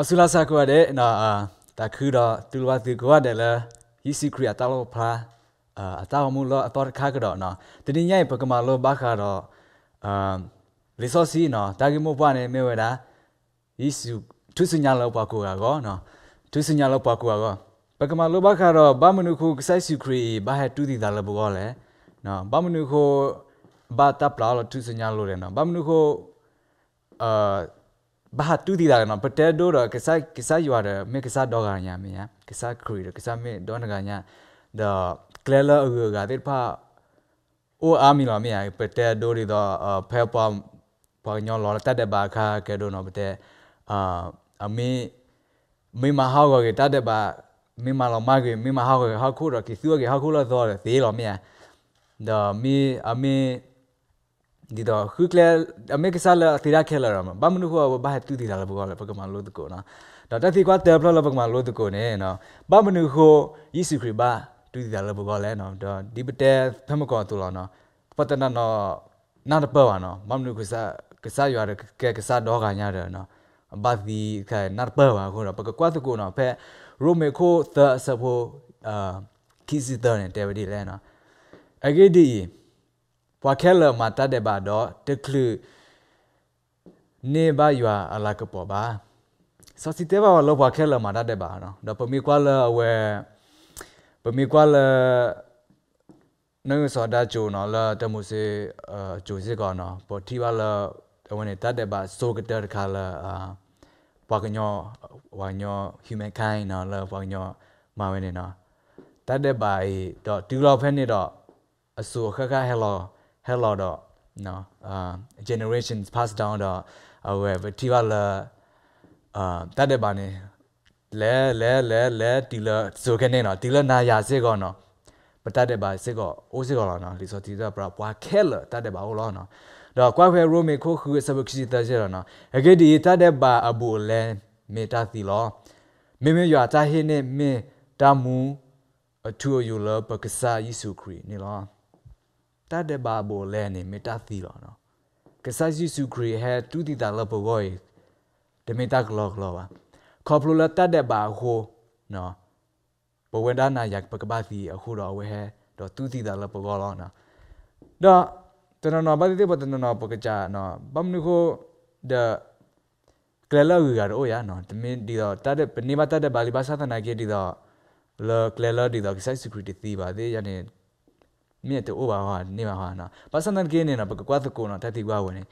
အဆူလာဆာကွာတဲ့နာတခူတော့တူဝတူကွာတယ်လားဟီစီခရီအတလောဖာအတောင်မူလအတော်ခါကတော့နော်တတိယပကမာလောဘခါတော့အမ်လီဆိုစီနော်တာဂီမိုပွားနေမဲဝဲတာဟီစုသူစညာလောပွားကိုကောနော်သူစညာလောပွားကိုကောပကမာလောဘခါတော့ဘာမနုခုကဆိုင်စုခရီဘာဟတူတီတာလဘောလဲနော်ဘာမနုခုဘာတပ်လာလို့သူစညာလို့လဲနော်ဘာမနုခုအာဘာတူဒီလာနော်ပတက်တိုတော့ကစားကစားယူရမေကစားတော့ကညာမေကစားခရီကစားမေတော့ကညာ the clever အကတဲ့ဖာအိုအာမီလာမေပတက်တိုတွေတော့ဖဲပမ်ပညောလောတတ်တဲ့ဘာခါကဲတော့နော်ပတက်အာအမေမေမဟောက်ကတတ်တဲ့ဘာမေမလောမကမေမဟောက်ကဟောက်ခိုးတော့ကိစုကဟောက်ခိုးလို့တော့သေးလောမေ the me အမေဒီတော့ခုကလအမေကစားလာတိရခဲလာရမှာဘာမနုဟောဘာဟတူတိလာဘောလာပကမလို့တကောနော်တော့တတိကွာတေဘလပကမလို့တကောနေနော်ဘာမနုဟောယေရှုခရစ်ဘာတူတိလာဘောလဲနော်တော့ဒီပတဲဖမကောတူလာနော်ပတနနော်နာတပဝါနော်ဘာမနုကစားကစားရွာကဲကစားတော့ကညာတယ်နော်ဘာဒီခဲနာတပဝါခေါ်တော့ပကကွာတကောနော်ဖဲရိုမေခိုသဆဖိုအာခီစီတာနဲ့တေဝဒီလဲနော်အဂေဒီဝါခဲလမတတ်တဲ့ပါတော့တကလူနေပါရွာအလကပေါ်ပါစောစီတဲပါလောဝါခဲလမတတ်တဲ့ပါနော်တော့ပမီကွာလအဝဲပမီကွာလနေစောဒါဂျိုနော်လာတမှုစေအဂျိုစစ်ကောနော်ပေါ်တီပါလဝင်တတ်တဲ့ပါဆိုကတဲ့ခါလာဘာကညောဝါညော human kind နော်လာဘာညောမာဝင်နေနော်တတ်တဲ့ပါတော့ဒီလောက်ဖက်နေတော့အဆူခခဟဲလော hell lot of no uh generations passed down the however tiwala uh that the bane le le le le tila so kane no tila na ya se ko no ပတတ်တဲ့ပါစစ်ကောအိုးစစ်ကောလာနော်လီဆိုတီတာပရာပွားခဲလတတ်တဲ့ပါဟောလာနော်တော့ကွာခွဲရိုမီခိုခူဆဘခစီတာကျရနော်အကေဒီတတ်တဲ့ပါအဘူလဲမေတာသီလောမေမေရွာတာဟင်းနဲ့မေတာမူအထူအယူလပက္ကစာယေရှုခရစ်နေလောတတ်တဲ့ပါဘောလဲနေမေတ္တာသီလောနော်ကဆာယေစုခရစ်ဟဲတူတီတာလဘောကိုဒမေတ္တာကလောကလောပါခေါပလိုလာတတ်တဲ့ပါဟိုနော်ဘဝန္ဒနာယပကဘာသီအခုတော်ဝဲဟဲတော့တူတီတာလဘောကောလောနော်တော့တနနဘာတိဘတနနပကကြနော်ဘမ်နုခိုဒကလလဝီကတော့ရနော်တမင်းဒီတော့တတ်တဲ့ပနေမတတ်တဲ့ပါလီဘာသာသနာကြီးဒီတော့လကလလဒီတော့ site security သီးပါသေးရတဲ့မြင့်တူဘာဟာနေမှာဟာနာ personal gain နဲ့နာဘကွာသကိုနာတတိကွာဝင်နေ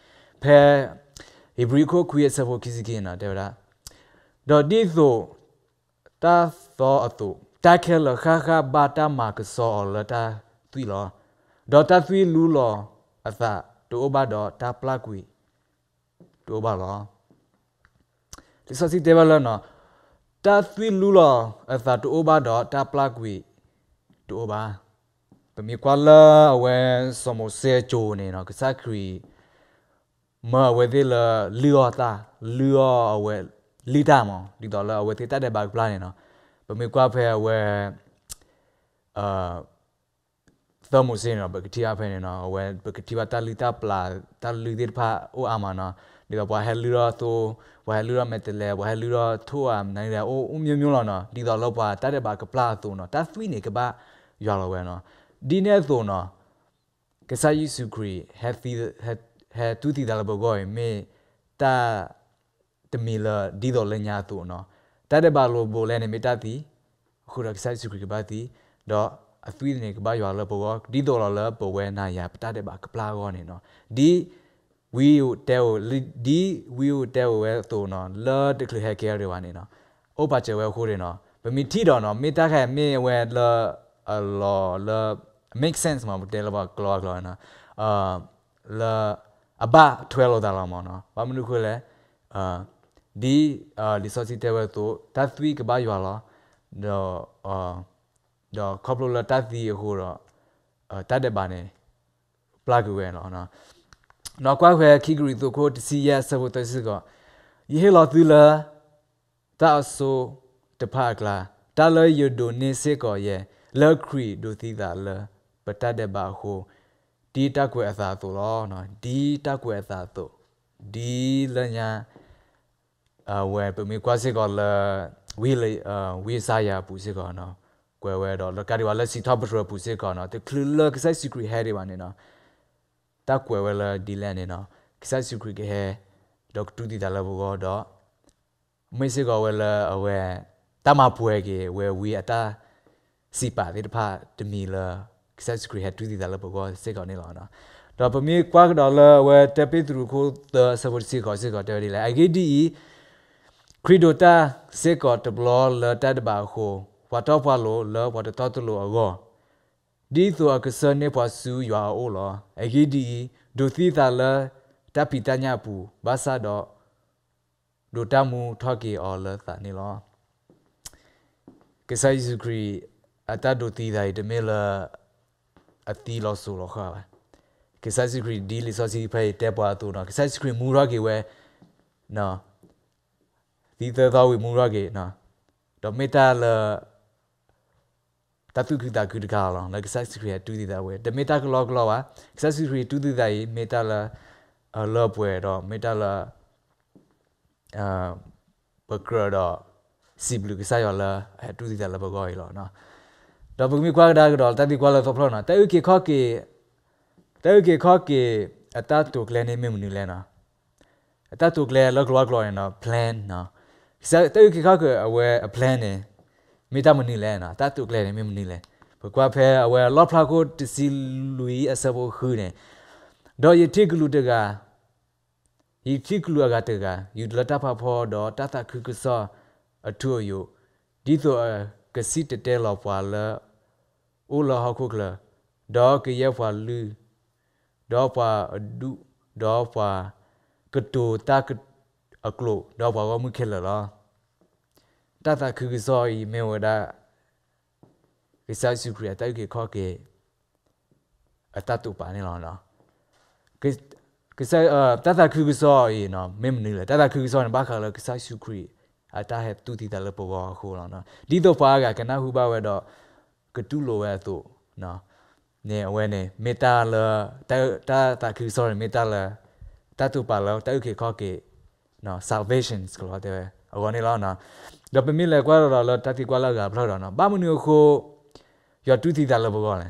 ဖဲ hebrew ko kuye sabo kisiki na de bra do di so ta so atu ta ke lo kha kha ba ta ma ka so lo ta tui lo do ta tui lu lo asa to ba do ta pla kui to ba lo li so si de ba lo no ta tui lu lo asa to ba do ta pla kui to ba ပမေကွာလာအဝဲစမိုဆေဂျိုနေနော်ကစားခရီမဝဲဒီလာလီယောတာလီယောအဝဲလီတာမောင်ဒီတော့လာအဝဲတေတတ်တဲ့ဘာပလာနေနော်ပမေကွာဖဲအဝဲအာသမုစင်းနော်ဘကတိအဖဲနေနော်အဝဲဘကတိဘာတာလီတာပလာတာလီဒီဖာအိုအာမနော်ဒီတော့ဘာဟဲလူရောသိုဝါလူရောမက်တလဲဝါလူရောထိုးအမ်နိုင်တယ်အိုးအမျိုးမျိုးလောက်နော်ဒီတော့လောက်ပါတတ်တဲ့ဘာကပလာသိုနော်တတ်သွီးနေကပရွာလောပဲနော်ဒီနေ့သောနာကစားယေရှုခရစ် healthy had to the dalbo go me ta the miller ဒီတော့လညာသူနော်တတ်တဲ့ပါလို့ပိုလဲနေမိတတ်သည်အခုတော့ကစားယေရှုခရစ်ကပါသည်တော့အသွေးနေကပါရွာလဘောဒီတော့လလပဝဲနာရပတတ်တဲ့ပါကပလာကောနေနော်ဒီဝီယိုတဲကိုဒီဝီယိုတဲကိုပဲသူနော်လာတကလဟဲကဲရဝနေနော်ဥပချေဝဲခိုးနေနော်ဗမီထီတော်နော်မေတ္တာခဲမေဝဲလာအလောလာ make sense မှာ tell about claw claw နော်အာလာအဘ12ဒေါ်လာမှာနော်ဘာမလို့ခွလဲအာဒီအာဒီ society ဘက်သို့ that week ဘာရွာလာတော့အာတော့ couple လာ that the ဟိုတော့အာတတ်တဲ့ပါနေ plug ဝဲနော်နော်နော်ကွာခွဲ kigri သို့ကိုတစီရဆဘတဲ့စကောယေလာသီလာတာဆိုတဖကလာတာလယဒိုနေစေကောယေလခရီဒိုသီတာလာပတတ်တဲ့ပါဟိုဒီတက်ွယ်အစာဆိုတော့နော်ဒီတက်ွယ်အစာဆိုဒီလညာအဝဲပမေကွာစစ်ကောလဝီလေဝီစာယာပူစစ်ကောနော်ကွယ်ဝဲတော့လကတိဝါလက်စီထောက်ပထရပူစစ်ကောနော်တကလလကဆိုင်စီကရီဟဲဒီဝါနေနော်တက်ွယ်ဝဲလဒီလန်နေနော်ကဆိုင်စီကရီကဟဲဒေါက်တူဒီတလဘူကောတော့မေစစ်ကောဝဲလအဝဲတမပွဲကေဝဲဝီအတာစီပါတဲ့တဖတမီလားဆက်စခရီဟတ်တူဒီတယ်ဘကောစစ်ကောင်နေလာနော်တော့ပမီကွာကဒေါ်လာဝဲတပိသူကိုသဆဘစီကောစစ်ကောတယ်လေအဂီဒီခရီဒိုတာစစ်ကောတဘလလတတ်ဘာခိုဝတ်တော့ဖလိုလဝတ်တော့တလိုအောဒီသူအကစနေပါဆူရွာအိုလောအဂီဒီဒိုသီတာလတပိတညာပူဘာသာတော့ဒိုတမူထော့ကေအော်လသနေလောကဆိုင်စုခရီအတတ်ဒိုသီတာဒီမေလာအတီလောဆိုလောခါပါကိစားစီခရီဒီလီဆိုစီဖဲတက်ပွားတူနော်ကိစားစီခရီမူရကေဝဲနော်ဒီသသောဝေမူရကေနော်ဒေါ်မီတာလတတုခိတာကုတကာလောလကိစားစီခရီတူဒီတာဝဲဒမီတာကလောကလောပါကိစားစီခရီတူဒီတာရေမီတာလလောပွဲတော့မီတာလအာဘကရတော့စီဘလူကိစားရလာတူဒီတာလဘကောရေလောနော်တော့ဘုကမိကွာဒါကတော့တတိကွာလာဆိုဖလောနာတဲဥကေခော့ကေတဲဥကေခော့ကေအတတ်တုကလဲနေမြမနူလဲနာအတတ်တုကလဲလောက်ကလောကလောနော် plan နော်စတဲဥကေခော့ကေအဝဲ plan နေမိတမနီလဲနာတတ်တုကလဲနေမြမနီလဲဘကွာဖဲအဝဲလော့ဖလာကိုတစီလူီအစဘခူးနေတော့ယတိကလူတကဤတိကလူကတကယူလတဖဖောတော့တတခုကဆောအထူယဒီဆိုကစီတတဲလောပွာလအိုလဟခုကလဒေါ်ကရပွာလူဒေါ်ပွာအဒုဒေါ်ပွာကတူတာကအကလိုဒေါ်ပွာကမှုခဲလလားတတခူဇောဤမေဝဒရိစာစုခရတိုက်ခေခော့ကေအတတူပါနေလောနော်ကစကစတတခူဇောဤနော်မင်းမနေလေတတခူဇောနဘာခါလကစစုခရီတာဟက်တူတီတလပေါ်ဘောခိုးတော့နော်ဒီတော့ပါကကနဟုပါဝဲတော့ကတူလိုဝဲသူနော်နေအဝဲနေမေတာလတာတာတာခူ sorry မေတာလတာတူပါလောတောက်ခေခော့ကေနော် salvation ကိုတော့တယ်အဝနေလောနော်တော့ပမိလေကွာတော့လောတတိကွာလောက်ကဘလောက်တော့နော်ဘာမနူခိုရတူတီတလပေါ်ကောလဲ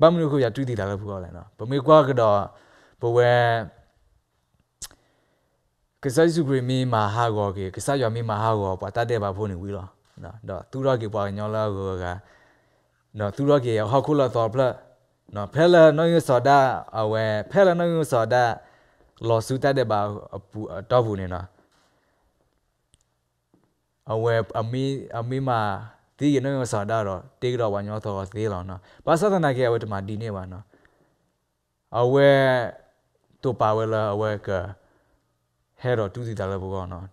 ဘာမနူခိုရတူတီတလပေါ်ကောလဲနော်ပမိကွာကတော့ဘဝဲကစားစုဂရမီမာဟာကောကေကစားရမီမာဟာကောပွာတတ်တဲ့ပါဖို့နေဝီလောနော်တော့သူရကေပွာညောလာကောကနော်သူရကေဟောက်ခုလာတော်ဖလက်နော်ဖဲလာနော်ယူစော်ဒာအဝဲဖဲလာနော်ယူစော်ဒာလော်ဆူတတ်တဲ့ပါအပူတော့ဘူးနေနော်အဝဲအမီအမီမာဒီရနော်ယူစော်ဒာတော့တေးကတော့ဝါညောတော်သေးလောနော်ဘာသာသနာကေအဝဲတမဒီနေပါနော်အဝဲတူပါဝဲလာအဝဲကဟဲတော့တူစီတာလည်းဘောကောနော်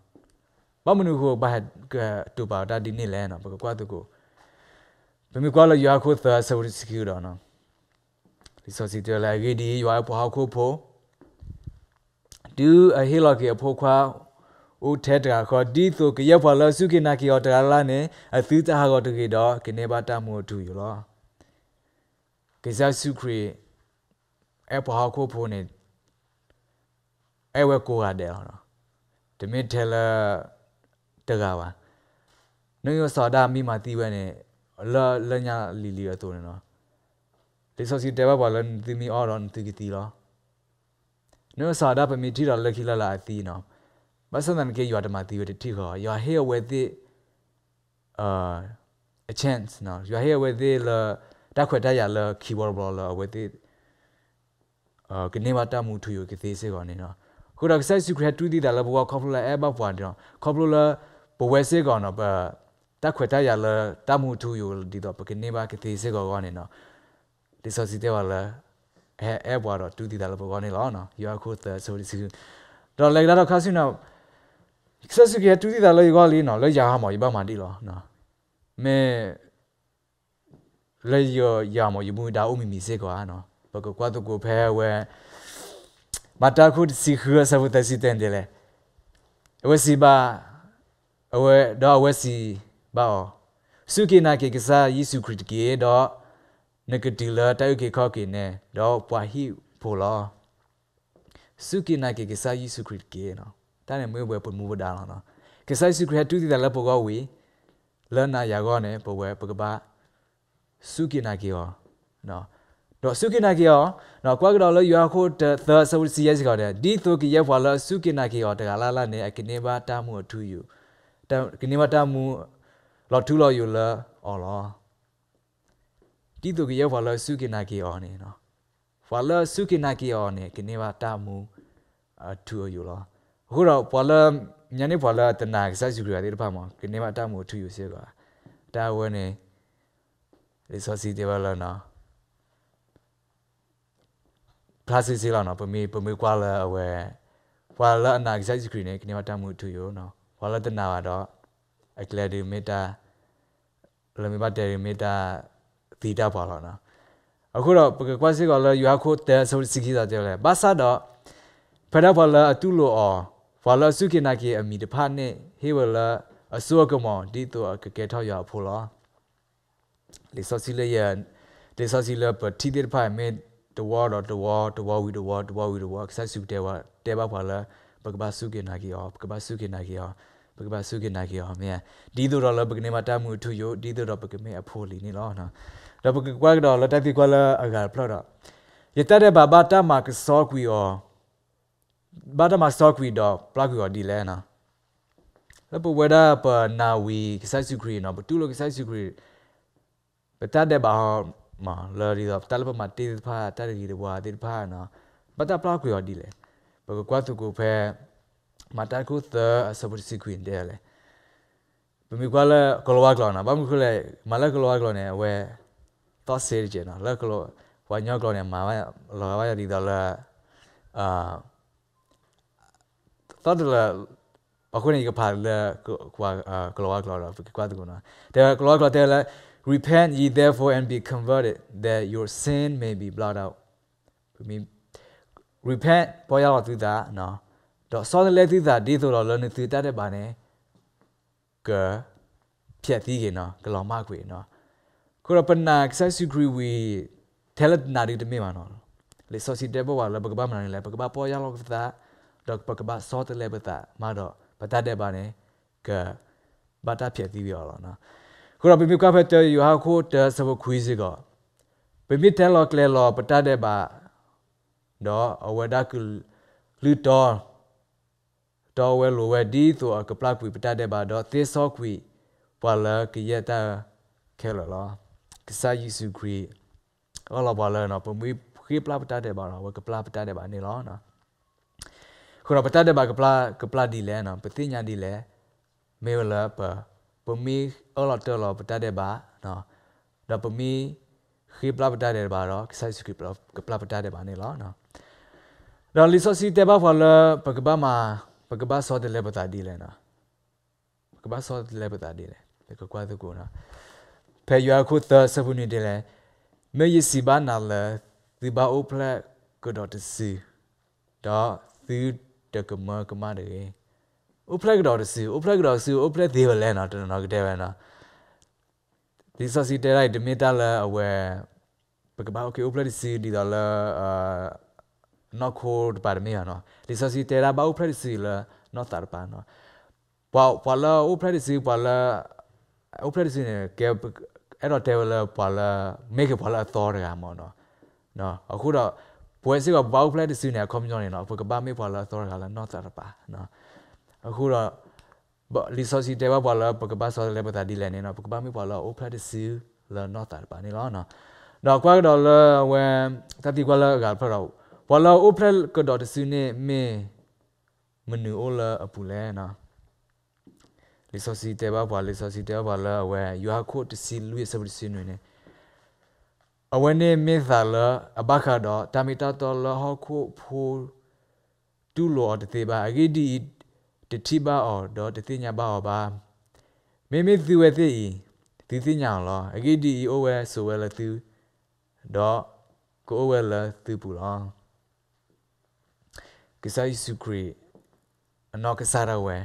မမနူကိုဘာကတူပါတာဒီနေ့လဲနော်ဘကွာတူကိုဘယ်မကွာလို့ရွာခိုးသာဆူစကူတော့နော်ဒီစောစီတလာဂီဒီရွာပေါ်ဟခုဖို့ဒူအဟီလော်ကေအဖို့ခွာဦးထဲတရာခေါ်ဒီဆိုကရက်ဖာလဆုကိနာကီော်တရာလာနေအသီးတဟာကောတကေတော့ကနေပါတမို့တူရောကေဇာဆုခရီအပေါ်ဟခုဖို့နေအဲဝဲကိုကတဲ့ဟောဓမင်ထဲလာတကပါနုံရစောဒမိမာတီဝဲနဲ့လလညာလီလီရတော့နော်ဒီဆိုစီတဲဘာလန်တီမီအော်ရန်တီကတီလားနုံစောဒပမီတီရလခီလာလာတီနော်မဆန်တန်ကေရွာတမတီဝဲတီခေါ်ရွာဟေဝဲတီအာ a chance now you are here with the တက်ခွတ်တက်ရလ keyboard brawler with the အာကနေမတမှုထူယူကသေးစေကောနေနော်ကိုတော့ site secret တူးဒီတာလဘဝ controller app ဘဝတော့ controller ဘဝစေကောင်တော့တက်ခွတ်တရလတမှုထူယူဒီတော့ပကနေပါကတိစေကောကနေနော်ဒီစောစီတဲ့ဝလာအဲအဲဘွာတော့တူဒီတာလဘကနေလောနော် you are cool the so this တော့လေလာတော့ခါစင်းတော့ access ကတူဒီတာလေကောလေးနော်လေရဟာမော်ပြမှတိလောနော်မဲလေရရမော်ယူမူဒါအုံမီမီစေကောနော်ဘကကွာတကိုဖဲဝဲမတာခုစီခရဆဘတစီတန်တယ်လေအဝစီဘာအဝတော့အဝစီဘာစုကိနာကေကစားယေရှုခရစ်ကေတော့နဂဒီလာတိုက်ကေခောက်ကေနဲ့တော့ပွာဟိဖိုလောစုကိနာကေကစားယေရှုခရစ်ကေနော်တန်းနဲ့မွေးပွဲပုံမူဒါလာနော်ကစားယေရှုခရစ်တူတီတယ်လက်ပေါ်ကဝီလနာယာကောနဲ့ပေါ်ပွဲပကပစုကိနာကေရောနော်တော့စုကိနာကီယောနော်ကွာကတော်လရွာခိုတသဆဝစီယက်စီကောတဲ့ဒီသူကီယက်ဘွာလစုကိနာကီယောတကလာလာနေအကနေဘာတာမှုအထူးယူတကနေဘာတာမှုလော်ထူလော်ယူလာအော်လောဒီသူကီယက်ဘွာလစုကိနာကီယောနေနော်ဘွာလစုကိနာကီယောနေကနေဘာတာမှုအထူးယူလောအခုတော့ဘွာလညနေဘွာလတနာကစားယူရတဲ့တပတ်မှာကနေဘာတာမှုအထူးယူစေကွာတာဝန်နေ resource development classes စီလာနော်ပမေပမေကွာလာအဝဲဝါလာနာ exact screen နဲ့ကနေမတမှုထူရောနော်ဝါလာတနာတော့ accelerometer လမေဘတ်တရီမီတာ theta ပါလာနော်အခုတော့ပကကွာစစ်ကလည်း you are code တဲ့ဆိုစီကီတာတယ်လေဘာသာတော့ဖဒါပါလာအတူလို့အော်ဖလာစုကနာကီအမီတဖာနဲ့ဟေဝလာအစောကမောဒီတော့ကကဲထောက်ရဖို့လားလေဆောစီလေရလေဆောစီလပတီတဲ့ဖိုင်မေတဝါတော့တဝါတဝါဝီတဝါတဝါဝီတဝါဆက်စုတဲဝါတဲပါပါလာဘဂဘာစုကေနာကီယောဘဂဘာစုကေနာကီယောဘဂဘာစုကေနာကီယောမြန်ဒီတို့တော့လဘကနေမတမှုထူယိုဒီတို့တော့ဘကမေအဖိုလီနေလောနော်ဒါဘကကွာတော့လတက်တီကွာလာအဂါဖလော့တော့ယတတဲ့ဘာဘာတမကစောကွီယောဘာတမစောကွီတော့ပလကွီယောဒီလဲနော်လပဝဒပနာဝီကဆတ်စုခရီနော်ဘတူလကဆတ်စုခရီပတတ်တဲ့ဘာမာလာရီတော့တလပမှာတေဖာတရီတွေဘွာတေဖာနော်ပတ်တပလောက်ကိုရဒီလေဘကကွာသူကိုဖဲမတာကုသအစပစီကွင်းတယ်လေဘမိကွာလကလောဝကလောနာဘာမခုလေမလကလောဝကလောနေဝဲတော့စေးကြနော်လကလောဝါညောကလောနေမာလောဝါရဒီတော့လာအာတော့လာအခုနေကပါလေကွာကလောဝကလောကွာသူကနော်တယ်ကလောကလောတယ် Repent ye therefore and be converted, that your sin may be blotted out. I mean, repent ပေါ်ရတော့သူသားနော်တော့စောတယ်လဲသူသားဒီဆိုတော့လောနေသူတတ်တဲ့ပါနဲ့ကဖြတ်သီးကေနော်ကလောင်မခွေနော်ခုတော့ပနာကဆဆူဂရီဝီတယ်လနာဒီတမေမှာနော်လေစောစီတဲ့ဘောကလပကပမနာနေလဲပကပပေါ်ရတော့သူသားတော့ပကပစောတယ်လဲပသားမတော့ပတတ်တဲ့ပါနဲ့ကဘာတာဖြတ်သီးပြောတော့နော်ခုတော့ပြမြကဖက်တဲ့ယူဟာခိုတဆဘခွေးစီကပြမြတဲလော်ကလေလော်ပတတဲ့ပါတော့အဝဒကလူတော်တော်ဝဲလိုဝဲဒီဆိုအကပလကွေပတတဲ့ပါတော့သေစောခွေဘလကရတာခဲလော်လော်ကစားယေစုခရစ်ဟောလာပါလဲနော်ပမွေးခေပလပတတဲ့ပါတော့ဝဲကပလပတတဲ့ပါနေလောနော်ခုတော့ပတတဲ့ပါကပလကပလဒီလဲနော်ပတိညာဒီလဲမေဝလာပါပမီအော်လာတော်လာပတတဲ့ပါနော်ဒါပမီခိပလပတတဲ့ပါတော့ကဆိုင်စကိပလပလပတတဲ့ပါနေလားနော်ဒါလီဆိုစီတဲ့ပါဖလပကဘာမှာပကဘာဆောတဲ့လေပတဒီလဲနော်ပကဘာဆောတဲ့လေပတဒီလဲပကကွာသူကောနော်ဖေရွာခုသဆပုနေတယ်လဲမေယစီဘာနာလဲဒီဘာအိုဖလက်ကတော့တစီဒါသီတကမကမတယ် uplek dot si uplek dot si uplek de lan na tan na de ban na di sa si de lai de mit la awe ba ba okay uplek si di da la no code par me no di sa si de la ba uplek si la no tar pa no ba ba la uplek si ba la uplek si ne ke ဲ့တော့ developer ဘာလဲ make ဘာလဲ author တကမောနော်နော်အခုတော့ဘွယ်စစ်က bow flat တစ်စီးနဲ့ community နော်ဘကပါ make ဘာလဲ author ကလည်း not that ပါနော်အခုတော့ဘာလီဆိုစီတေဘာဘာလာပကဘာဆောလေပတာဒီလနေနော်ပကဘာမီဘာလာအိုဖလက်စီလာနော်တာပါနေလားနော်တော့ကွာဒေါ်လာဝမ်တတိကွာလာကဖရောဘာလာအိုဖလက်ကဒေါ်တစီနေမေမနူအိုလာအပူလဲနော်လီဆိုစီတေဘာဘာလီဆိုစီတေဘာလာဝဲယူဟာခိုတစီလူရဲ့ဆပ်ပစီနွေနေအဝဲနေမေသာလာအဘခါတော့တာမီတာတော်လာဟောခိုဖိုတူလောတသေးပါအဂီဒီတတိပါအော်တော့တသိညာပါအော်ပါမေမေသူဝဲသိဤဒီသိညာလောအဂိတီအိုဝဲဆိုဝဲလသူတော့ကိုအိုဝဲလသူပူလောကစားစုခရီအနောက်ကစားရဝဲ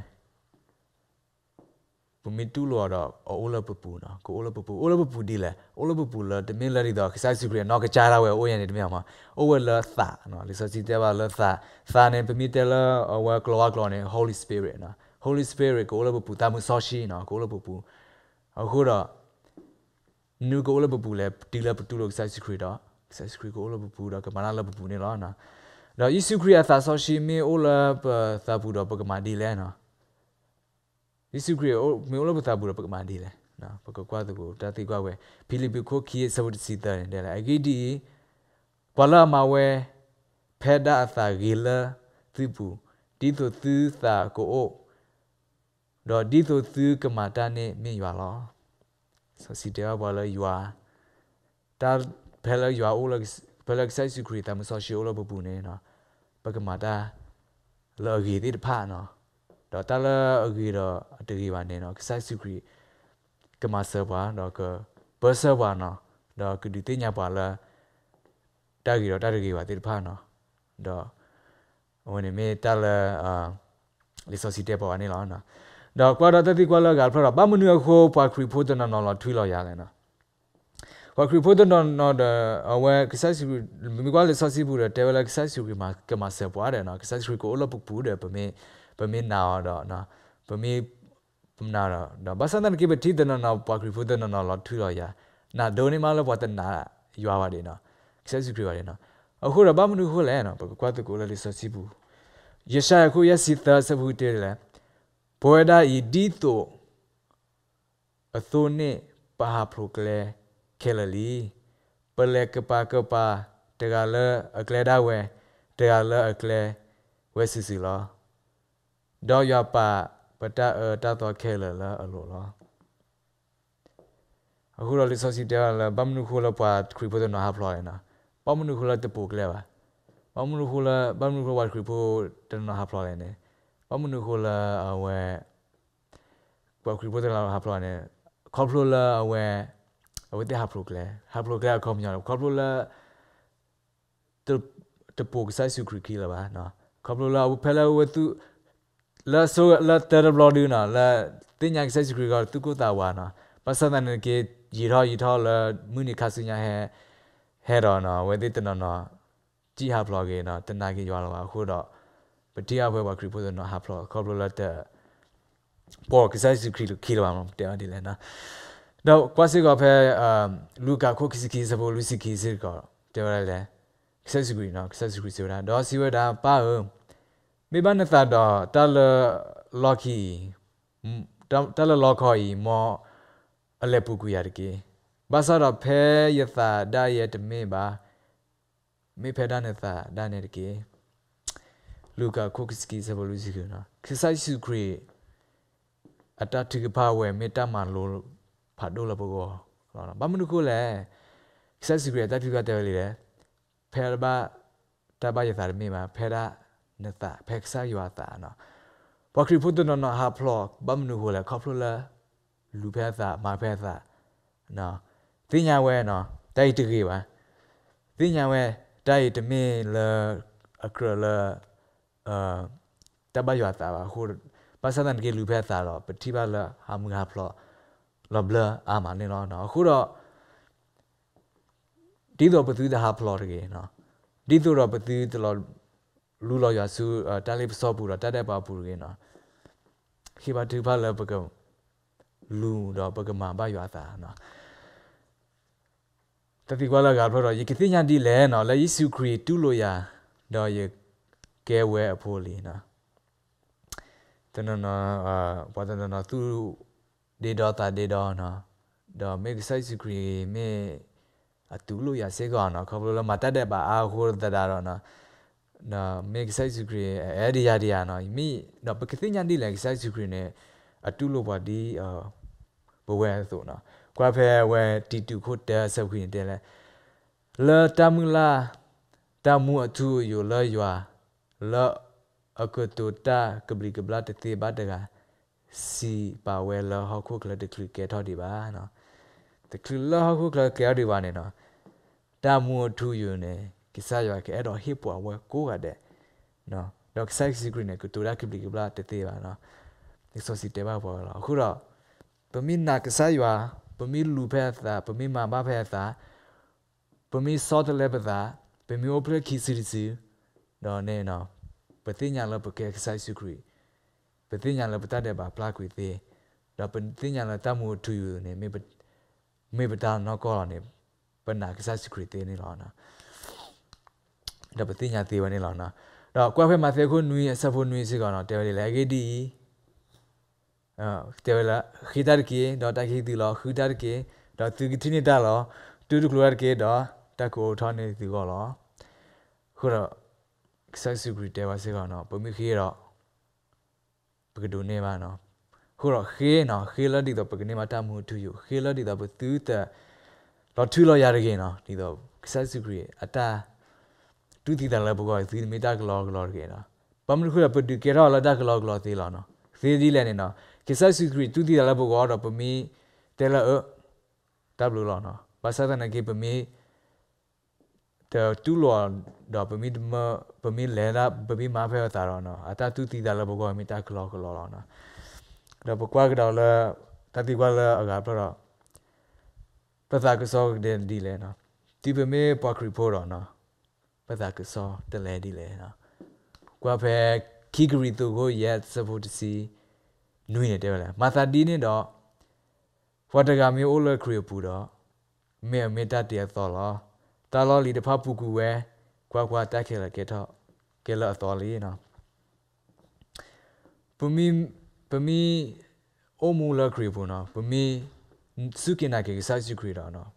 ဘူမီတူလောတော့အိုလပပူနော်ကိုအိုလပပူအိုလပပူဒီလေအိုလပပူလာတမင်လာရီတော့ခစားစီကရနော်ကကြရဝဲအိုရန်နေတမင်မှာအိုဝဲလာသာနော်လီဆိုစီတဲပါလာသာသာနေပမီတဲလာဝဲကလောကလောနေ Holy Spirit နော် Holy Spirit ကိုအိုလပပူတာမဆောရှိနော်ကိုအိုလပပူအခုတော့နူကိုအိုလပပူလေဒီလာပတူလို့ခစားစီကရတော့ခစားစီကရကိုအိုလပပူတော့ကမနာလာပပူနေလားနော်တော့ယေရှုခရစ်သာဆောရှိမင်းအိုလပသာပူတော့ပကမာဒီလဲနော်ယေရှုခရစ်ကိုမင်းတို့ပတ်ဘူးပကမာဒီလဲနော်ပကကွာသူကိုတာတိကွာဝဲဖိလိပ္ပိခိုခီစဝတစီတန်တယ်လဲအဂီဒီဘလာမဝဲဖဲဒါအသာဂီလာသီပူဒီသူသီသာကိုအိုတော့ဒီသူသီကမာတာနဲ့မြင်ရွာလောဆိုစီတဲဘလာရွာတာဖဲလာရွာအိုလက်ဖဲလက်ဆိုင်စခရီတာမဆောရှိအိုလဘပူနေနော်ပကမာတာလော်ဂီဒီတဖာနော်တော့တလာအကြီးတော့အတကြီးပါနေတော့ကဆိုင်စုခရီကမဆဘာတော့ကဘာဆဘာနော်တော့ကဒီတညာပါလာတာကြီးတော့တာကြီးပါတေဖာနော်တော့ဝင်နေမေတလာအာလီဆိုစီတေပေါ်အနေလားနော်တော့ကွာတော့တတိကွာလောကဖရဘာမနူခိုပါခရီဖိုဒနာနော်လာထွေးလောက်ရတယ်နော်ဘာခရီဖိုဒနာနော်အဝဲကဆိုင်စုမိကွာလီဆိုစီဘူးတဲ့ဝလာကဆိုင်စုကမှာကမဆပွားတယ်နော်ကဆိုင်စုကိုအလုပ်ပူတယ်ပမေ pemina da na pemi pemna da da basandan ke beti da na pa kri fu da na la thu da ya na do ni ma la pa da na ywa ba de na access kri ba de na အခုတော့ဘာမလို့ဟုတ်လဲနော်ကွာတကူလည်းစစီဘူးယရှာခုယစီသစဘူးတဲလဲဘောဒာဤဒီတိုအသွနေပါပရိုကလေခဲလလီပလက်ကပါကပါတကလည်းအကလေဒါဝဲတကလည်းအကလေဝဲစီစီလားဒေါ်ရပါပတအတတော်ခဲလလအလိုလားအခုတော့လစ်ဆောစီတဲလာဘမနုခိုလပါခရီပိုတနာဟပလာနာဘမနုခိုလတပုကလဲပါဘမနုခိုလဘမနုခိုဝါခရီပိုတနာဟပလာနေဘမနုခိုလအဝဲဘခရီပိုတနာဟပလာနေခေါပလိုလာအဝဲအဝဲတဟပလိုကလဲဟပလိုကလဲခေါမြောခေါပလိုလာတပုကဆိုင်စုခရီကီလာပါနော်ခေါပလိုလာဝဖဲလာဝသူလာဆိုလာတာဘလဒူနာလာတင်ညာကဆက်စကရီကသူကိုတာဝါနာပစဒန်ကေရီရောရီထောလာမူနီခါစညာဟဲဟဲတော်နော်ဝေဒီတနော်နော်ကြည်ဟာဘလော့ကေနော်တနာကေရွာလောအခုတော့ပတိယဘွဲပါခရီပိုးဆိုနော်ဟာဘလော့ခေါဘလော့လက်တဲ့ပေါ်ကစားစခရီလူကီလာမတဲအဒီလဲနော်တော့ကွာစီကဖဲအမ်လူကာခိုခီစကီစဘိုလူစီကီစစ်ကောတဲရလဲဆက်စခရီနော်ဆက်စခရီဆိုတာတော့စီဝဒါပါဟုတ်မေဘနသတာတလလော်ခီတလလော်ခေါ်ဤမောအလက်ပူကူရတကေဘာသာတော့ဖဲယသာဒါရတမင်းပါမေဖဲဒါနေသာဒါနေတကေလူကာကိုကစကီဆဘလူစီကနာခဆိုင်စုခရီအတတိကပါဝဲမေတ္တမလို့ဖတ်တော့လဘောဘာမနုကိုလဲခဆိုင်စုခရီတတိကတဲလေဖဲဘာတဘာယသာမေမှာဖဲဒါနေသာဖက်ဆာယွာတာနော်ဘောခရီဖုဒနနာဟာဖလော့ဘမ်နူဟိုလာခေါဖလိုလာလူဖက်သာမာဖက်သာနော်တင်ညာဝဲနော်တိုက်တကြီးပါတင်ညာဝဲတိုက်တမင်လာအခရလာအာတဘယွာတာပါဟိုပါစဒန်ကေလူဖက်သာတော့ပတိပါလာဟာမငါဖလော့လော်ဘလာအာမနေတော့နော်အခုတော့ဒီတော့ဘသူတဟာဖလော့တကြီးနော်ဒီတော့ဘသူတလော်လူလောရဆူတန်လေးပစောပူတော့တတ်တဲ့ပါပူရင်းနော်ခိဘတူဖလပကုံလူတော့ပကမဘာရွာသာနော်တတိကွာလာကဖတော့ယေကသိညာတိလဲနော်လဲယေစုခရစ်တူလို့ရတော့ယေကဲဝဲအဖို့လီနော်တနနာအာဘာတနနာသူဒေတာတာဒေတာနော်တော့မေဆိုက်စုခရစ်မေအတူလို့ရစေကောနော်ခဘလို့မတတ်တဲ့ပါအာဟိုတတာတော့နော်နော်မေကဆိုင်စုခရီအဲ့ဒီရဒီရနော်မိနော်ပကတိညာတိလန်ကဆိုင်စုခရီနဲ့အတုလို့ပါဒီဘဝဲဆိုနော်ကွာဖဲဝဲတီတူခုတဲဆုပ်ခရင်တဲလဲလာတမူလာတမူအသူယောလာယွာလာအကတူတာကဘလီကဘလာတတိဘတ်တကစီပါဝဲလာဟခုကလတခလကဲထော်ဒီပါနော်တခလလာဟခုကလကဲဒီပါနေနော်တမူအသူယောနေ kisa yo ke edo hip wa we ko ga de no no kisa si green ne ku to ra ki bli ki bla te te ba no ni so si te ba bo la khu ro ပမိနာကစားရွာပမိလူဖက်သာပမိမာမဖက်သာပမိစောတလဲပသာပမိအိုပလခီစီစီနော်နဲနော်ပတိညာလပကဲကစားစုခရီပတိညာလပတတဲ့ပါပလခွေသေးတော့ပတိညာလတမှုထူယူနေမေမေပတာနော်ကောနေပနာကစားစုခရီသေးနေလောနော်ဒါပတိညာသေးဝင်နေလောက်နော်တော့ကွက်ဖက်မှာသေခုနွေဆက်ဖို့နွေစီကောင်တော့တဲဝဲလေဂေဒီအာတဲဝဲလာခိတာကေတော့တခိတီလောခိတာကေတော့သူကတိနေတာလောတူတူကလောကေတော့တက်ကိုထောင်းနေသူကောလောခုတော့ဆက်စုဂရီတဲဝဲစီကောင်တော့ပုံမိခေတော့ပကဒိုနေပါနော်ခုတော့ခေနော်ခေလတိတော့ပကနေမှာတမှုထူယူခေလတိတော့သူတလောထူလောရရကေနော်ဒီတော့ဆက်စုဂရီအတားသူတီတန်လဲဘောကစီမီတာကလောကလောကေနာပမနခုရပတူကေရောလာတာကလောကလောသေးလာနော်သေးသေးလဲနေနော်ကိဆာစီကရီသူတီတန်လဲဘောကတော့ပမီတဲလာအဒဘလူလာနော်ဘာသာတနကေပမီတဲတူလောတော့ပမီမပမီလဲလာပမီမဖဲတာတော့နော်အတာသူတီတန်လဲဘောကမီတာကလောကလောလာနော်တော့ဘကွာကတော့လဲတတိကွာလဲအကာပြတော့ပသကစောတဲ့ဒီလဲနော်ဒီပမီပွားခရီဖို့တော့နော်ပဒါကစောတလဲဒီလဲနော်ကွာဖဲခီဂရီသူကိုရက်စဖို့တစီနွေတယ်ဗျာမာသာတီးနေတော့ဝတကမျိုးအိုလခရီပူတော့မေမေတ္တတရသောလောတာလောလီတဖပူကူဝဲကွာကွာတက်ခဲလကေတော့ကေလအတော်လေးနော်ပမီပမီအိုမူလခရီပူနော်ပမီစုကင်နာကေစိုက်စုခရီတော့နော်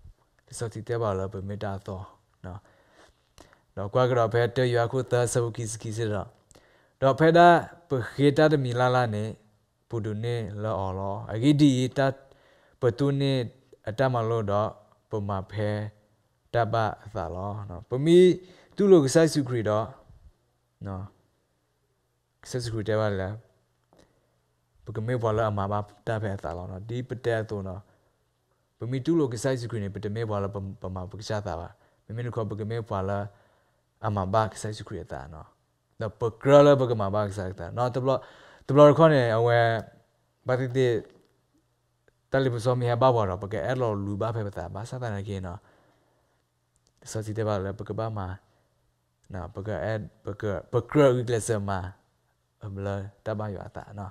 ဒီစောတီတဲပါလောပမေတ္တသောနော်တော့ကွာကတော့ဘဲတရွာခုသဆုကိစကိစတော့တော့ဖဲတာပခေတာတမီလာလာနဲ့ပုဒုနေလော်အော်လောအဂိဒီတပတုနေအတမလို့တော့ပမာဖဲတပအသာလောနော်ပမီသူ့လိုကဆိုင်စုခရီတော့နော်ကဆိုင်စုခရီတဲပါလားပကမေဘလာအမမတဖဲအသာလောနော်ဒီပတဲသွနော်ပမီတူလိုကဆိုင်စုခရီနေပတမေဘလာပမာပကစားတာပါမင်းတို့ကပကမေဘလာ ama bak sai su kriya ta no da pakrala ba ma bak sai ta no tablo tablo ko ne awe ba ti ti tali bu so mi ha ba ba ro ba ke er lo lu ba phe ba ta ba sa ta na ke no so ti te ba le ba ke ba ma na ba ke er ba ke ba kra u le se ma amla ta ba ya ta no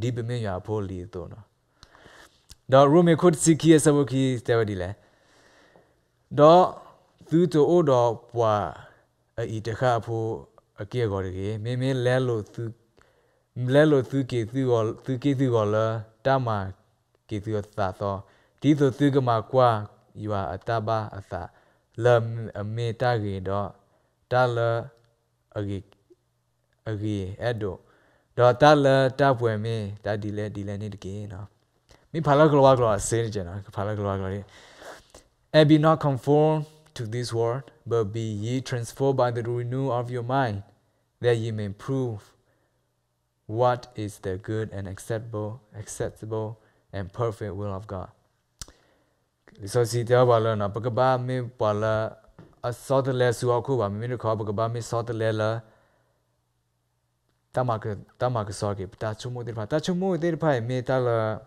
di be me ya pho li to no da ru me khut si ki sa bu ki te ba di le တော့သူတို့တော့ဘွာအီတခါဖို့အကေကော်ရေမင်းမင်းလဲလို့သူလဲလို့သူကေသူကောသူကေသူကောလာတမကေသူသာသောဒီဆိုသူကမှာကွာယူဟာအတပါအသာလမ်အမေတာကေတော့တလအဂီအဂီအဲ့တော့ဒေါ်တလတပွေမင်းတဒီလဲဒီလဲနေတကေနော်မိဖာလကလောကလောဆင်းကြနော်ဖာလကလောကလော and be not conformed to this world, but be ye transformed by the renewal of your mind, that ye may prove what is the good and acceptable, acceptable and perfect will of God. So si tell bala na pagaba me bala a sort of less who ba me ne ko pagaba me sort of lela tamak tamak so ke ta chumu pa ta chumu dir pa me ta la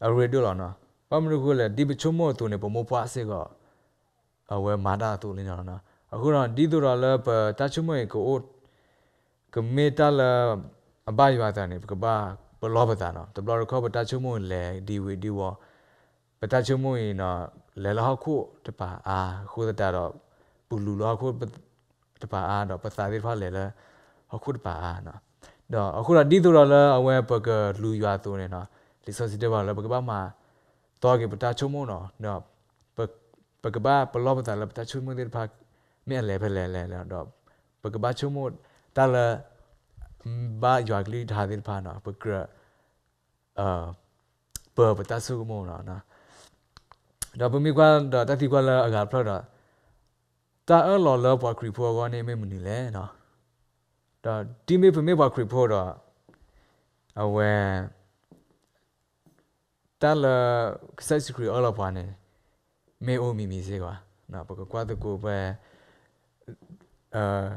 a redo la na pamru ko la ba chumu tu ne po mo pa ဝဲမာတာတူလင်းနော်အခုတော့ဒီတူတော်လဲတချမွေကိုကမေတလာအဘိုင်ဝါတာနေကဘာဘလောပတာနော်တဘလောခေါ်ပတချမွေလဲဒီဝီဒီဝပတချမွေနော်လဲလောက်ခုတပါအာခုတတာတော့ပူလူလောက်ခုတပါအာတော့ပစာသေးဖာလဲလဲအခုတပါအာနော်တော့အခုတော့ဒီတူတော်လဲအဝဲပကလူရွာတူနေနော်လီဆိုစီတပါလဲပကဘာမှာတော့ကေပတချမွေနော်နော်ปกบ้าปลอบตาลับตาชุดมือเดินพักไม่อะไรไปแล้วแล้วดอกปกบ้าชุดมือตาละบ้าอยากลีทาเดินพานเนาะปกระเอ่อเปิดประตูสู้กูโมเนาะนะดอกมีกว่าดอกตาที่กว่าละอากาศพลอดตาเออหล่อเลิฟว่าครีพัวก็เนี่ยไม่เหมือนนี่แหละเนาะดอกที่ไม่เป็นไม่ว่าครีพัวดอกเอาแวตาละสักสิครีเอาละพาเนี่ยမေအိုမီမီစေကွာနော်ပကကွာတကူပဲအာ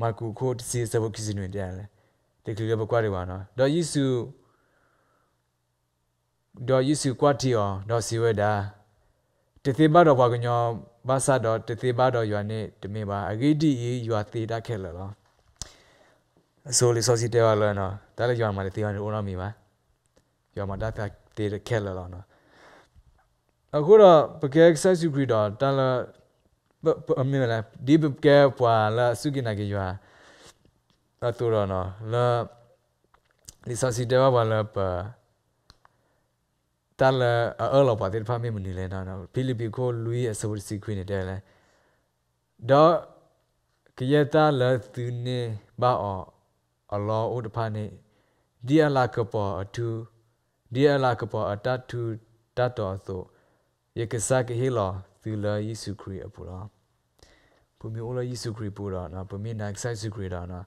မာကူကိုတစီစဘကစီနွေပြန်လဲတကယ်ပဲကွာတယ်ကွာနော်ဒေါ်ယေစုဒေါ်ယေစုကွာတီအောင်ဒေါ်စီဝဲတာတသိပါတော့ဘာကညောဘာသာတော့တသိပါတော့ယွာနေတမင်ပါအဂိတိယေယွာသေးတတ်ခဲ့လောအစိုးလေးစောစီတဲရလောနော်ဒါလည်းယွာမှာလေသေးရနေဦးတော့မိပါယွာမှာတတ်သေးတတ်ခဲ့လောနော်အခုတော့ပကဲ access creator တန်လာအမေလာဒီပကဲပွာလာစုကိနာကေယွာအတူတော့နော်လာလီဆာစီတဲဘာလာပတန်လာအော်လောပါတဲ့ဖာမေမနီလဲနော်ဖိလစ်ပီကိုလူရဲ့ server secret နဲ့တဲလဲတော့ကရတာလာသူနေဘာအော်အလောဥဒဖာနေဒီအလာကပေါ်အထူဒီအလာကပေါ်အတထူတတ်တော်ဆိုယေကဆာကဟေလာသီလာယေစုခရစ်အပူရာဘုမျိုးလာယေစုခရစ်ပူရာနာဘုမေနိုင်ဆိုင်စုခရစ်ဒါနာ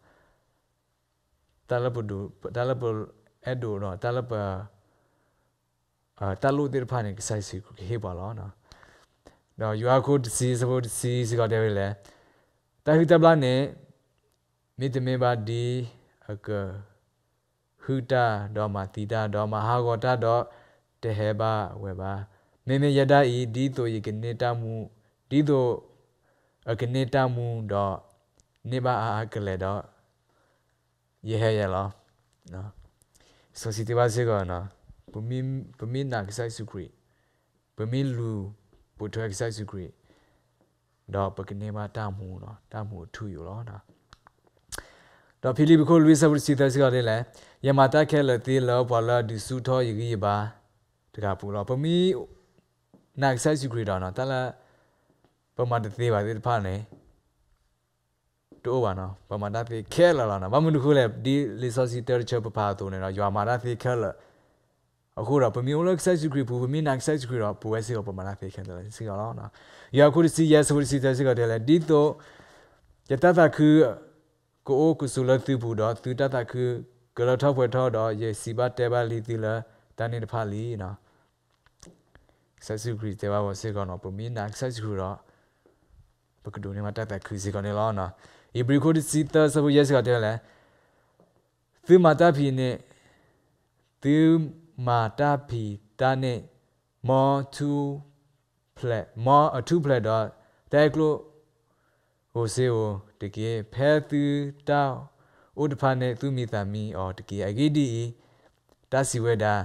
တလပဒူတလပအဒူနော်တလပအာတလူတေဖာနေကဆိုင်စုခရစ်ဟေပါလားနော်နော် you are good disease about disease ကတဲ့လေတာဟီတဘလာနေမိတမင်ပါဒီအကဟူတာတော့မာတီတာတော့မဟာဂောတာတော့တဟေပါဝေပါနေနေယတဤဒီတိုဤကနေတာမှုဒီတိုအကနေတာမှုတော့နေပါအာကလေတော့ယေဟယလောနော်ဆိုစီတပါစေကောနော်ပမင်းပမင်းနာကဆိုင်စုခရီပမင်းလူပုထွဲကဆိုင်စုခရီတော့ပကနေမတာမှုနော်တာမှုထူယူလောနော်တော့ဖိလိပခိုလူဆပ်စီသစကလည်းလေယမတာခဲလတိလောဘလာဒီစုထောယကြီးပါတကပူလောပမီနိုင်ဆိုင်စီဂရီတာနော်တလန်ဘမတသေးပါသေးတဖာနေတိုးပါနော်ဘမတသေးခဲလာလာနော်ဘာမလို့ခုလဲဒီလီဆိုစီတာချပပါတိုးနေနော်ရွာမာတာသေးခဲလာအခုတော့ပမျိုးလောက်ဆိုင်စီဂရီဘူပမင်းနိုင်ဆိုင်စီဂရီတော့ဘူဝဲစီတော့ဘမတသေးခဲတယ်စီရောနော်ရွာခုစီယက်ဆိုစီတာစီကတယ်လေဒီတော့ယတတခုကိုအိုကုစုလသူဘူတော့သူတတခုကလထောက်ဖွဲ့ထောက်တော့ရေစီဘတဲဘလီတီလာတန်နေတဖာလီနော်ဆက်စုခရီတေဘာဝစေကောနော်ပမီနာဆက်စုခရောပကဒိုနေမတက်ပက်ခရီစေကောနေလောနော်ဤဘရီကိုဒစီတဆဘူယက်စကတဲလဲသူမာတာဖီနဲ့သူမာတာဖီတာနဲ့မောတူဖလက်မောအတူဖလက်တော့တဲကလို့ဟိုစေကိုတကယ်ဖဲသူတောက်ဥဒဖာနဲ့သူမိသမီအော်တကယ်အဂီဒီတာစီဝဲတာ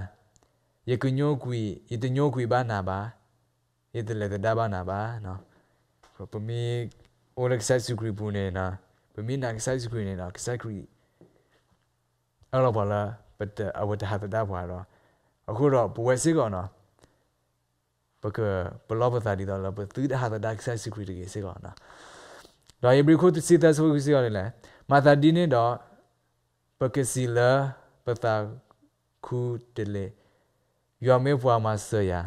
ယေကညိုကွီယေတညိုကွီဘာနာဘာယေတလေတဒါဘာနာဘာနော်ပမီအိုလက်ဆက်စုကရီပူနေနာပမီနာကဆက်စုကရီနေနာကဆက်ကရီအဲ့တော့ဘာလားပတ်အဝတ်ဟာတဒါဘာတော့အခုတော့ဘဝစစ်ကောင်နော်ဘကဘလောဘသာဒီတော့လဘသူဒဟာတဒါကဆက်စုကရီတကယ်စစ်ကောင်နော်တော့ယေဘရီခုတ်စစ်တဲ့ဆိုစစ်ကောင်လေမာသာဒီနေတော့ဘကစီလာပတာခုတလေယောမေဖွာမဆရာ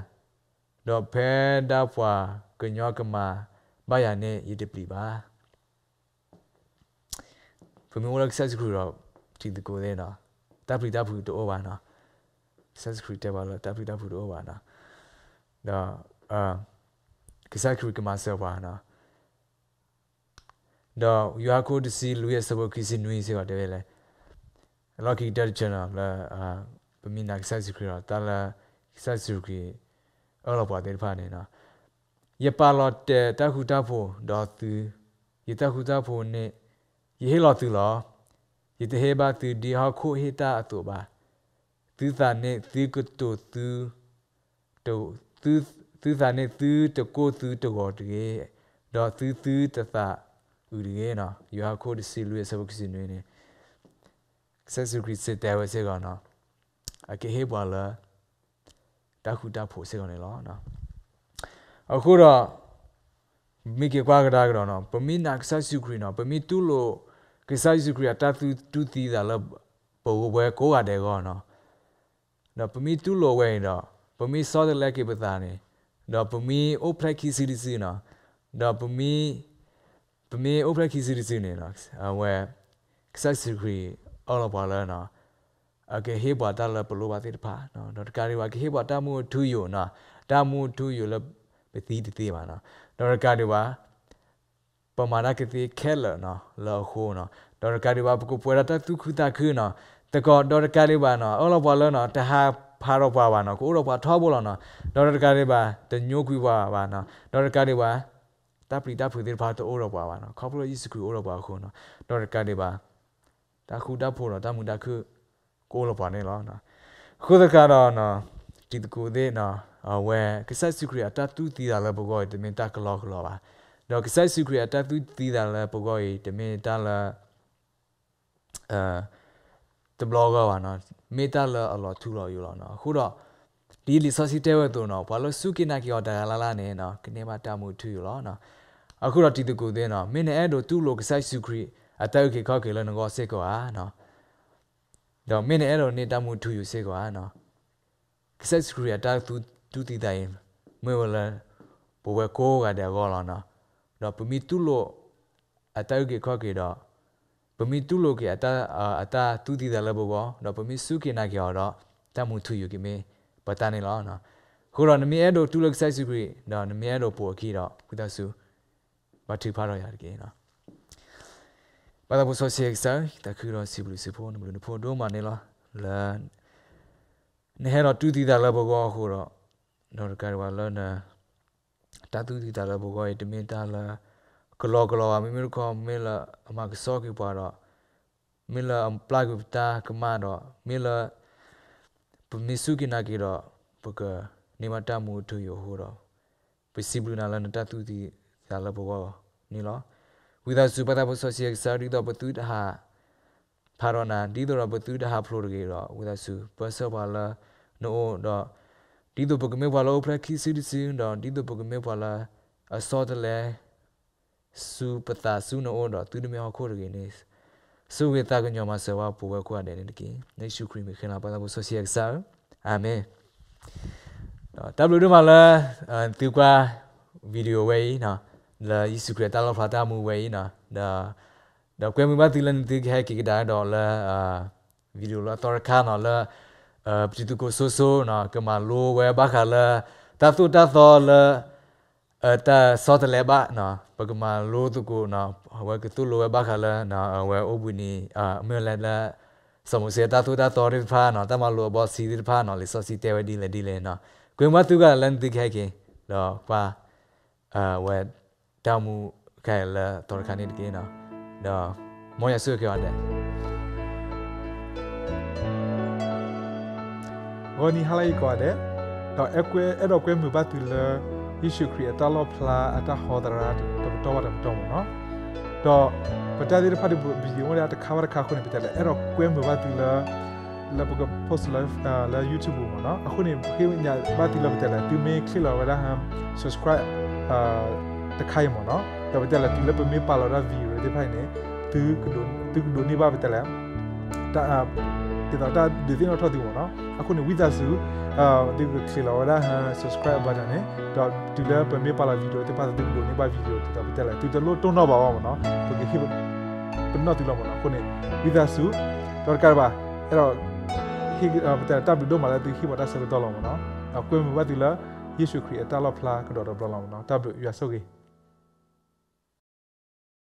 တော့ဖဲတာဖွာကညောကမာဘာယာနဲ့ရစ်ပလီပါဖမဝလက်ဆက်စခရူတော့တီတကိုလဲနော်တပ်ပလီတပ်ဖူတော့ပါနော်ဆက်စခရူတက်ပါလို့တပ်ပလီတပ်ဖူတော့ပါနော်တော့အာကစားခရူကမာဆပါနော်တော့ယူအကိုတစီလူရဲ့စဘခီစနွေးစေတော့တယ်လေ lucky dead channel လာအာပမီနာဆက်စခရူတော့တာလာ Suzuki အော်လပါတဲ့ဖာနေနော်ယပါလတဲတခုတဖို့ဒေါ်သူယတခုတဖို့နဲ့ယဟေလသူလောယတဟေဘာသူဒီဟာခိုဟေတာအတူပါသီသာနဲ့သီကတုသူတုသူသီသာနဲ့သူတကိုသူတော်တကယ်တော့သူသူတသဥတကယ်နော်ယူဟာခိုဒစီလူရဲ့ဆဘကစီနွေးနေဆက်စုခရစ်စတဲဝဲစေကောနော်အကေဟေဘွာလာတခုတဖို့စေကုန်နေလောနော်အခုတော့မိကေကွာကတာကတော့နော်ပမိနာကဆာစုခရီနော်ပမိတူလို့ကဆာစုခရီတာသူတူတီတာလပိုဘွယ်ကိုရတယ်ကောနော်နော်ပမိတူလို့ဝဲရင်တော့ပမိစောတဲ့လက်ကေပတာနေနော်ပမိအိုပရက်ခီစီရီစီနော်နော်ပမိပမိအိုပရက်ခီစီရီစီနေနော်အဝဲကဆာစုခရီအော်လပါလာနော်အကေဟေဘာတာလပလိုပါသေးတပါနော်တော့တကာတွေပါကေဟေဘာတာမှုထူယောနော်တာမှုထူယောလပသိတသေးပါနော်တော့တကာတွေပါပမာဏကတိခဲလနော်လောခိုးနော်တော့တကာတွေပါပကိုပွဲရတာသူခုတာခឺနော်တကောတော့တကာတွေပါနော်အော်လောပါလောနော်တဟာဖာတော့ပါပါနော်ကိုတော့ပါထောက်ဖို့လောနော်တော့တကာတွေပါတညိုးခွေပါပါနော်တော့တကာတွေပါတပ်ပရိတပ်ဖွေသေးပါတော့တော့ပါပါနော် corporate is crew တော့ပါခုနော်တော့တကာတွေပါတခုတပ်ဖို့တော့တမှုတခုကိုလပါနေလားနော်ခုတကတော့နော်ဒီတကူသေးနော်ဝဲကဆက်စုခရီတတူတီတာလဲဘောကောတမင်တကလောကလောပါနော်ကဆက်စုခရီတတူတီတာလဲဘောကောတမင်တလာအဲတဘလောကပါနော်မေတ္တာလအလောထူတော်ယူလောနော်အခုတော့ဒီလီဆိုစီတဲဝဲတို့နော်ဘာလို့စုကိနာကီော်ဒါလာလာနေနော်ကနေမတာမှုထူယူလောနော်အခုတော့ဒီတကူသေးနော်မင်းနဲ့အဲ့တို့သူ့လိုကဆိုင်စုခရီအတောက်ခေခောက်ခေလနကောစစ်ကောဟာနော်တော့မင်းနဲ့အဲ့လိုနေတမှုထူယူစေကွာနော်ဆက်စကူရတာသူသူတီတိုင်းမွေဝလာဘဝကိုကတဲ့ဘောလာနော်တော့ပမီတူလို့အတောက်ကေခွက်ကေတော့ပမီတူလို့ကေအတာအတာသူတီတယ်လည်းဘောတော့ပမီစုကေနာကေတော့တမှုထူယူကေမင်းပတန်နေလားနော်ခုတော့နမီအဲ့လိုတူလို့ဆက်စကူရတော့နမီအဲ့လိုပို့ခီတော့ခုတဆူမထူဖားတော့ရတယ်ကေနော်ဘာသာဘုဆိုစီအက်ဆာတခူရောစီဘလူစီဖိုနဘလူနဖိုဒိုမနီလာလာနေဟရတူတီတာလဘကောဟိုတော့နော်ကာဝလနာတတူတီတာလဘကောတမင်တာလာကလောကလောအမေမီကောမေလာအမကဆော့ကီပါတော့မေလာအမ်ပလဂူတာကမာတော့မေလာပမီစုကီနာကီတော့ဘကနေမတမှုထူယိုဟိုတော့ပစီဘလူနာလာနတတူတီတာလဘကောနီလောဝိဒါစုပတာဘုဆောစီဆာရီတော့ဘသူတဟာဖာရနာဒီတော့ဘသူတဟာဖလိုရေတော့ဝိဒါစုပဆောပါလာနိုတော့ဒီတော့ဘကမေဘလာဖလက်ခီစီဒီစီတော့ဒီတော့ဘကမေဘလာအစောတလဲစုပတာစုနိုတော့သူတမေဟခိုးရေနေစုဝေတာကညောမဆဝပူဝခွာတယ်နေတကင်းနေရှုခရမခင်လာပတာဘုဆောစီဆာအာမင်တော့ W တို့မှာလဲသူကဗီဒီယိုဝေးနော်လာယေရှုခရစ်တလောဖာတာမူဝေနာဒါဒါကွေမူမတိလန်တိခဲကိကဒါဒေါ်လာဗီဒီယိုလာတော်ခါနော်လာပတိတုကိုဆူဆူနော်ကမလိုဝဲဘာခါလာတသုတသောလာအတဆောတလေဘာနော်ပကမလိုတုကိုနော်ဝဲကတုလိုဝဲဘာခါလာနော်ဝဲအုပ်ပူနီအမေလလာสมุเสตาตุตาตอริพาเนาะตะมาลัวบอสีริพาเนาะลิซอสีเตวดีเลดีเลเนาะกวยมาตุกะลันติแค่กิเนาะกว่าเอ่อเวတောင်မူကဲလာတော်ခါနေတကင်းနော်နော်မောရဆုကြောင်းတယ်ဂေါ်နီဟလိုက်ကွာတဲ့တော့အကွဲအဲ့တော့ကွဲမှုပတ်သူလာယေရှုခရစ်တော်လောဖလာအတဟောဒရာတော့တော်တော်တော်နော်တော့ပတာဒီဖတ်ဗီဒီယိုရတခါရခါခုနေပြတယ်အဲ့တော့ကွဲမှုပတ်သူလာလာဘကပို့စ်လိုက်လာ YouTube မှာနော်အခုနေခေညာပတ်သူလာပြတယ်သူမေးခလလာဝလာဟမ် subscribe အာတခိုင်မောနော်တော့တက်လာတူလပမေပါလာရဗီရဒီဖိုင်နေသူကဒုသူကဒုနေပါပတက်လာတာဒီတော့တာဒီသင်းတော့ထောက်ဒီမောနော်အခုနေဝီဇာစုအာဒီကထရီလာဝလာဟာ subscribe button နဲ့တော့တူလပမေပါလာဗီရဒီဖိုင်သူကဒုနေပါဗီရဒီတော့ပတက်လာသူတလို့တွန်းတော့ပါပါမောနော်သူကဟိပနောတူလာမောနော်ခုနေဝီဇာစုတော့ကြပါအဲ့တော့ဟိပတက်တာဘီဒိုမလာသူဟိပါတာဆက်တော့လောမောနော်အကွေမဘတ်ဒီလာယေရှုခရစ်အတလဖလာကတော့ဘလောင်းနော်တပ်ရဆုတ်ကြီး